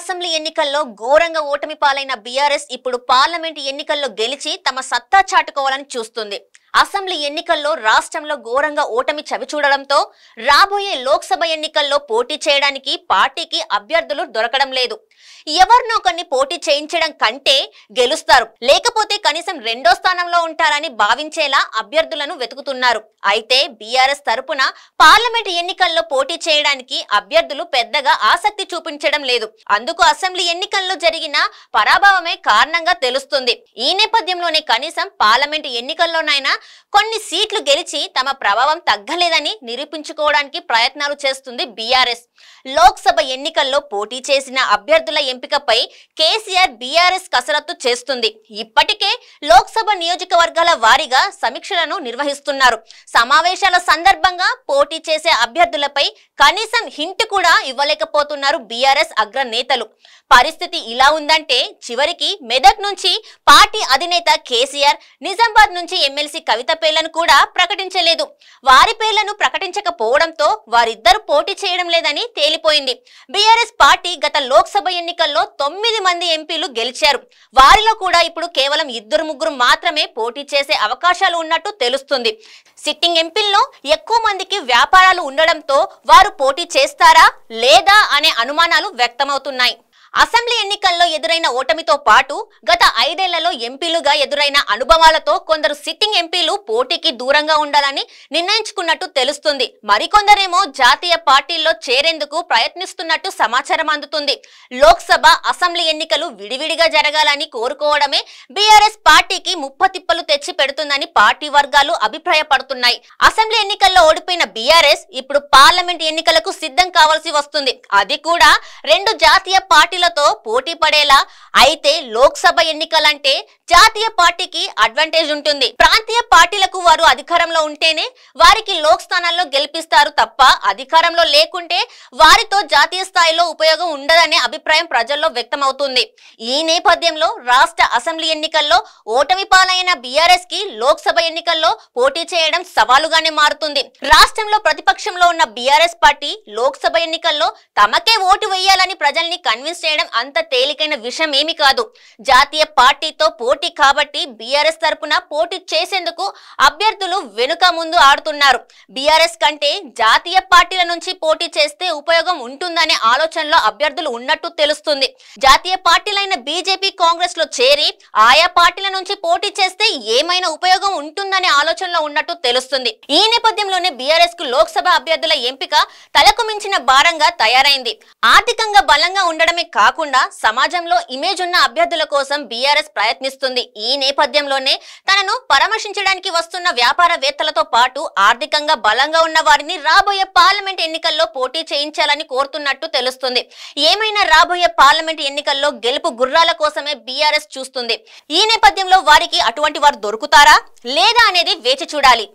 assembly ఎన్నికల్లో ఘోరంగా ఓటమి పాలైన బీఆర్ఎస్ ఇప్పుడు పార్లమెంట్ ఎన్నికల్లో గెలిచి తమ సత్తా చాటుకోవాలని చూస్తుంది అసెంబ్లీ ఎన్నికల్లో రాష్ట్రంలో ఘోరంగా ఓటమి చవిచూడడంతో రాబోయే లోక్సభ ఎన్నికల్లో పోటీ చేయడానికి పార్టీకి అభ్యర్థులు దొరకడం లేదు ఎవరినో కొన్ని పోటీ చేయించడం కంటే గెలుస్తారు లేకపోతే కనీసం రెండో స్థానంలో ఉంటారని భావించేలా అభ్యర్థులను వెతుకుతున్నారు అయితే బీఆర్ఎస్ తరపున పార్లమెంట్ ఎన్నికల్లో పోటీ చేయడానికి అభ్యర్థులు పెద్దగా ఆసక్తి చూపించడం లేదు అందుకు అసెంబ్లీ ఎన్నికల్లో జరిగిన పరాభవమే కారణంగా తెలుస్తుంది ఈ నేపథ్యంలోనే కనీసం పార్లమెంట్ ఎన్నికల్లోనైనా కొన్ని సీట్లు గెలిచి తమ ప్రభావం తగ్గలేదని నిరూపించుకోవడానికి ప్రయత్నాలు చేస్తుంది బీఆర్ఎస్ లోక్సభ ఎన్నికల్లో పోటీ చేసిన అభ్యర్థుల ఎంపికపై కేసీఆర్ బీఆర్ఎస్ కసరత్తు చేస్తుంది ఇప్పటికే లోక్సభ నియోజకవర్గాల వారీగా సమీక్షలను నిర్వహిస్తున్నారు సమావేశాల సందర్భంగా పోటీ చేసే అభ్యర్థులపై కనీసం హింట్ కూడా ఇవ్వలేకపోతున్నారు బీఆర్ఎస్ అగ్ర నేతలు పరిస్థితి ఇలా ఉందంటే చివరికి మెదక్ నుంచి పార్టీ అధినేత కేసీఆర్ నిజామాబాద్ నుంచి ఎమ్మెల్సీ కవిత పేర్లను కూడా ప్రకటించలేదు వారి పేర్లను ప్రకటించకపోవడంతో వారిద్దరు పోటీ చేయడం లేదని తేలిపోయింది బీఆర్ఎస్ పార్టీ గత లోక్సభ ఎన్నికల్లో తొమ్మిది మంది ఎంపీలు గెలిచారు వారిలో కూడా ఇప్పుడు కేవలం ఇద్దరు ముగ్గురు మాత్రమే పోటీ చేసే అవకాశాలు ఉన్నట్టు తెలుస్తుంది సిట్టింగ్ ఎంపీల్లో ఎక్కువ మందికి వ్యాపారాలు ఉండడంతో వారు పోటీ చేస్తారా లేదా అనే అనుమానాలు వ్యక్తమవుతున్నాయి అసెంబ్లీ ఎన్నికల్లో ఎదురైన ఓటమితో పాటు గత ఐదేళ్లలో ఎంపీలుగా ఎదురైన అనుభవాలతో కొందరు సిట్టింగ్ ఎంపీలు పోటీకి దూరంగా ఉండాలని నిర్ణయించుకున్నట్టు తెలుస్తుంది మరికొందరేమో జాతీయ పార్టీల్లో చేరేందుకు ప్రయత్నిస్తున్నట్టు సమాచారం అందుతుంది లోక్సభ అసెంబ్లీ ఎన్నికలు విడివిడిగా జరగాలని కోరుకోవడమే బీఆర్ఎస్ పార్టీకి ముప్పతిప్పలు తెచ్చి పెడుతుందని పార్టీ వర్గాలు అభిప్రాయపడుతున్నాయి అసెంబ్లీ ఎన్నికల్లో ఓడిపోయిన బీఆర్ఎస్ ఇప్పుడు పార్లమెంట్ ఎన్నికలకు సిద్ధం కావాల్సి వస్తుంది అది కూడా రెండు జాతీయ పార్టీల పార్టీలతో పోటీ పడేలా అయితే లోక్సభ ఎన్నికలంటే జాతీయ పార్టీకి అడ్వాంటేజ్ ఉంటుంది ప్రాంతీయ పార్టీల వారు అధికారంలో ఉంటేనే వారికి లోక్ స్థానాల్లో గెలిపిస్తారు తప్ప అధికారంలో లేకుంటే వారితో జాతీయ స్థాయిలో ఉపయోగం ఉండదనే అభిప్రాయం ప్రజల్లో వ్యక్తమవుతుంది ఈ నేపథ్యంలో రాష్ట్ర అసెంబ్లీ ఎన్నికల్లో ఓటమి పాలైన బీఆర్ఎస్ కి లోక్సభ ఎన్నికల్లో పోటీ చేయడం సవాలుగానే మారుతుంది రాష్ట్రంలో ప్రతిపక్షంలో ఉన్న బీఆర్ఎస్ పార్టీ లోక్సభ ఎన్నికల్లో తమకే ఓటు వేయాలని ప్రజల్ని కన్విన్స్ చేయడం అంత తేలికైన విషయం ఏమి కాదు జాతీయ పార్టీతో పోటీ కాబట్టి బీఆర్ఎస్ తరపున పోటీ చేసేందుకు అభ్యర్థి అభ్యర్థులు వెనుక ముందు ఆడుతున్నారు బీఆర్ఎస్ కంటే జాతీయ పార్టీల నుంచి పోటీ చేస్తే ఉపయోగం ఉంటుందనే ఆలోచనలో అభ్యర్థులు ఉన్నట్టు తెలుస్తుంది జాతీయ పార్టీలైన బీజేపీ కాంగ్రెస్ లో చేరి ఆయా పార్టీల నుంచి పోటీ చేస్తే ఏమైనా ఉపయోగం ఉంటుందనే ఆలోచనలో ఉన్నట్టు తెలుస్తుంది ఈ నేపథ్యంలోనే బీఆర్ఎస్ కు లోక్సభ అభ్యర్థుల ఎంపిక తలకు మించిన భారంగా తయారైంది ఆర్థికంగా బలంగా ఉండడమే కాకుండా సమాజంలో ఇమేజ్ ఉన్న అభ్యర్థుల కోసం బీఆర్ఎస్ ప్రయత్నిస్తుంది ఈ నేపథ్యంలోనే తనను పరామర్శించడానికి వస్తున్న ఉన్న వ్యాపారవేత్తలతో పాటు ఆర్థికంగా బలంగా ఉన్న వారిని రాబోయే పార్లమెంట్ ఎన్నికల్లో పోటీ చేయించాలని కోరుతున్నట్టు తెలుస్తుంది ఏమైనా రాబోయే పార్లమెంట్ ఎన్నికల్లో గెలుపు గుర్రాల కోసమే బీఆర్ఎస్ చూస్తుంది ఈ నేపథ్యంలో వారికి అటువంటి వారు దొరుకుతారా లేదా అనేది వేచి చూడాలి